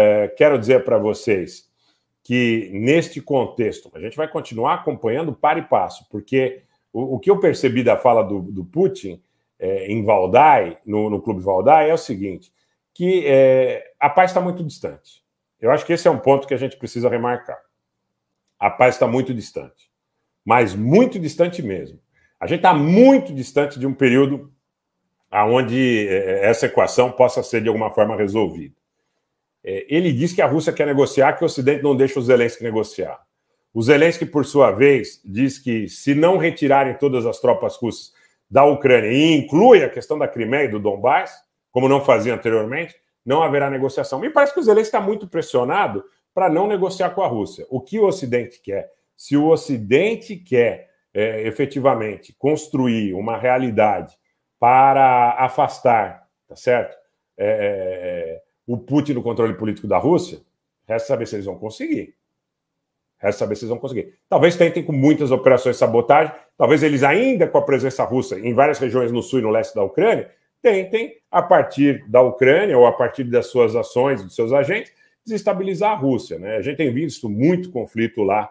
É, quero dizer para vocês que, neste contexto, a gente vai continuar acompanhando par e passo, porque o, o que eu percebi da fala do, do Putin é, em Valdai, no, no, Clube Valdai, é o seguinte: que é, a paz está muito distante. Eu acho que esse é um ponto que a gente precisa remarcar. A paz está muito distante, mas muito distante mesmo. A gente está muito distante de um período onde é, essa equação possa ser de alguma forma resolvida. É, ele diz que a Rússia quer negociar, que o Ocidente não deixa o Zelensky negociar. O Zelensky, por sua vez, diz que se não retirarem todas as tropas russas da Ucrânia e inclui a questão da Crimeia e do Donbás, como não fazia anteriormente, não haverá negociação. Me parece que o Zelensky está muito pressionado para não negociar com a Rússia. O que o Ocidente quer? Se o Ocidente quer é, efetivamente construir uma realidade para afastar, tá certo? É, é, é o Putin no controle político da Rússia, resta saber se eles vão conseguir. Resta saber se eles vão conseguir. Talvez tentem com muitas operações de sabotagem, talvez eles ainda com a presença russa em várias regiões no sul e no leste da Ucrânia, tentem, a partir da Ucrânia ou a partir das suas ações, dos seus agentes, desestabilizar a Rússia. Né? A gente tem visto muito conflito lá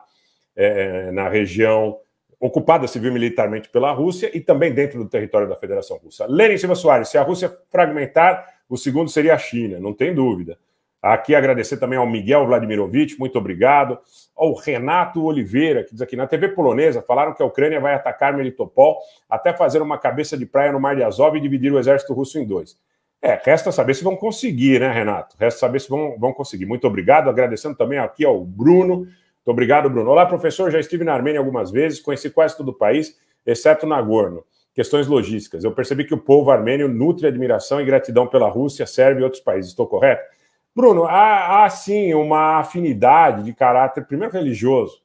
é, é, na região ocupada civil-militarmente pela Rússia e também dentro do território da Federação Russa. Lenin Silva Soares, se a Rússia fragmentar, o segundo seria a China, não tem dúvida. Aqui agradecer também ao Miguel Vladimirovich, muito obrigado. Ao Renato Oliveira, que diz aqui na TV polonesa, falaram que a Ucrânia vai atacar Melitopol até fazer uma cabeça de praia no Mar de Azov e dividir o exército russo em dois. É, resta saber se vão conseguir, né, Renato? Resta saber se vão, vão conseguir. Muito obrigado. Agradecendo também aqui ao Bruno. Muito obrigado, Bruno. Olá, professor. Já estive na Armênia algumas vezes, conheci quase todo o país, exceto Nagorno questões logísticas. Eu percebi que o povo armênio nutre admiração e gratidão pela Rússia, Sérvia e outros países. Estou correto? Bruno, há, há sim uma afinidade de caráter, primeiro religioso,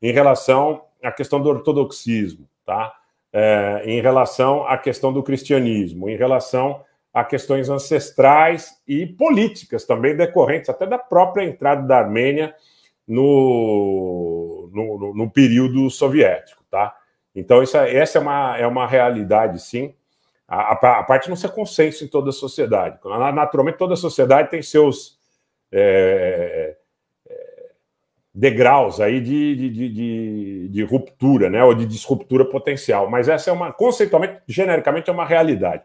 em relação à questão do ortodoxismo, tá? É, em relação à questão do cristianismo, em relação a questões ancestrais e políticas também decorrentes até da própria entrada da Armênia no, no, no período soviético, tá? Então, isso, é, essa é uma, é uma realidade, sim. A, a, a parte não ser consenso em toda a sociedade. Naturalmente, toda a sociedade tem seus é, é, degraus aí de, de, de, de, ruptura, né? Ou de disruptura potencial. Mas essa é uma, conceitualmente, genericamente, é uma realidade.